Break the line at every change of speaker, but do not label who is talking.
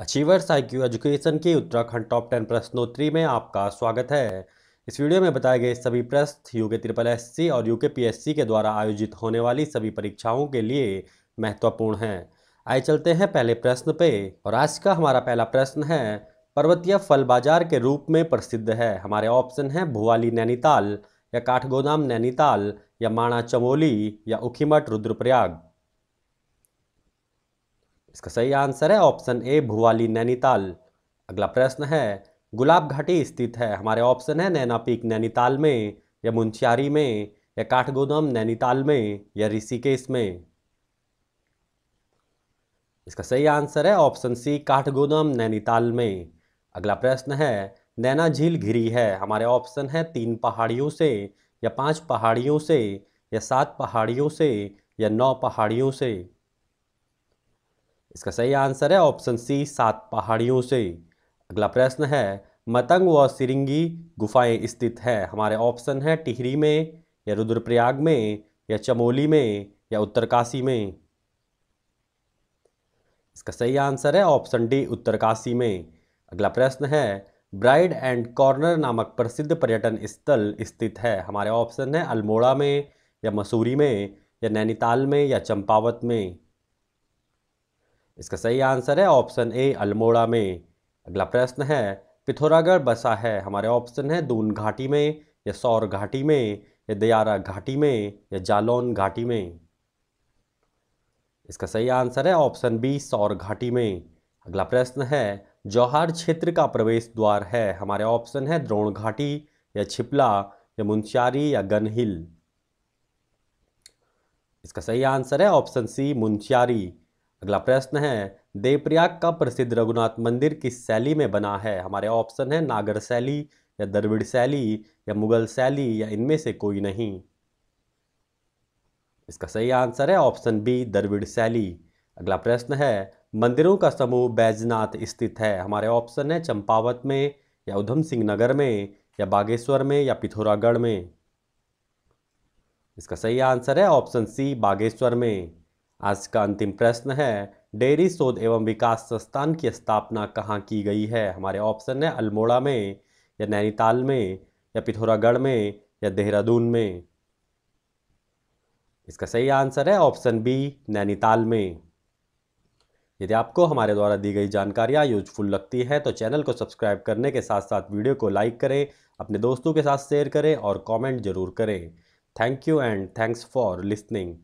achievers IQ education की Uttarakhand top ten प्रश्नोत्तरी में आपका स्वागत है इस वीडियो में बताए गए सभी प्रश्न यू त्रिपल ट्रिपल सी और यू के पी एस सी के द्वारा आयोजित होने वाली सभी परीक्षाओं के लिए महत्वपूर्ण हैं आए चलते हैं पहले प्रश्न पे और आज का हमारा पहला प्रश्न है पर्वतीय फल बाजार के रूप में प्रसिद्ध है हमारे ऑप्शन हैं भुवाली नैनीताल या काठगोदाम नैनीताल या माणा चमोली या उखीमठ रुद्रप्रयाग इसका सही आंसर है ऑप्शन ए भुवाली नैनीताल अगला प्रश्न है गुलाब घाटी स्थित है हमारे ऑप्शन है नैना पीक नैनीताल में या मुंशियारी में या काठगोदाम नैनीताल में या ऋषिकेश में इसका सही आंसर है ऑप्शन सी काठगोदाम नैनीताल में अगला प्रश्न है नैना झील घिरी है हमारे ऑप्शन है तीन पहाड़ियों से या पांच पहाड़ियों से या सात पहाड़ियों से या नौ पहाड़ियों से इसका सही आंसर है ऑप्शन सी सात पहाड़ियों से अगला प्रश्न है मतंग व सिरिंगी गुफाएं स्थित है हमारे ऑप्शन है टिहरी में या रुद्रप्रयाग में या चमोली में या उत्तरकाशी में इसका सही आंसर है ऑप्शन डी उत्तरकाशी में अगला प्रश्न है ब्राइड एंड कॉर्नर नामक प्रसिद्ध पर्यटन स्थल स्थित है हमारे ऑप्शन है अल्मोड़ा में या मसूरी में या नैनीताल में या चंपावत में इसका सही आंसर है ऑप्शन ए अल्मोड़ा में अगला प्रश्न है पिथौरागढ़ बसा है हमारे ऑप्शन है दून घाटी में या सौर घाटी में या दयारा घाटी में या जालौन घाटी में इसका सही आंसर है ऑप्शन बी सौर घाटी में अगला प्रश्न है जौहार क्षेत्र का प्रवेश द्वार है हमारे ऑप्शन है द्रोण घाटी या छिपला या मुंशियारी या गनहिल इसका सही आंसर है ऑप्शन सी मुंशियारी अगला प्रश्न है देवप्रयाग का प्रसिद्ध रघुनाथ मंदिर किस शैली में बना है हमारे ऑप्शन है नागर शैली या द्रविड़ शैली या मुगल शैली या इनमें से कोई नहीं इसका सही आंसर है ऑप्शन बी द्रविड़ शैली अगला प्रश्न है मंदिरों का समूह बैजनाथ स्थित है हमारे ऑप्शन है चंपावत में या उधम सिंह नगर में या बागेश्वर में या पिथौरागढ़ में इसका सही आंसर है ऑप्शन सी बागेश्वर में आज का अंतिम प्रश्न है डेयरी शोध एवं विकास संस्थान की स्थापना कहाँ की गई है हमारे ऑप्शन है अल्मोड़ा में या नैनीताल में या पिथौरागढ़ में या देहरादून में इसका सही आंसर है ऑप्शन बी नैनीताल में यदि आपको हमारे द्वारा दी गई जानकारियाँ यूजफुल लगती हैं तो चैनल को सब्सक्राइब करने के साथ साथ वीडियो को लाइक करें अपने दोस्तों के साथ शेयर करें और कमेंट जरूर करें thank you and thanks for listening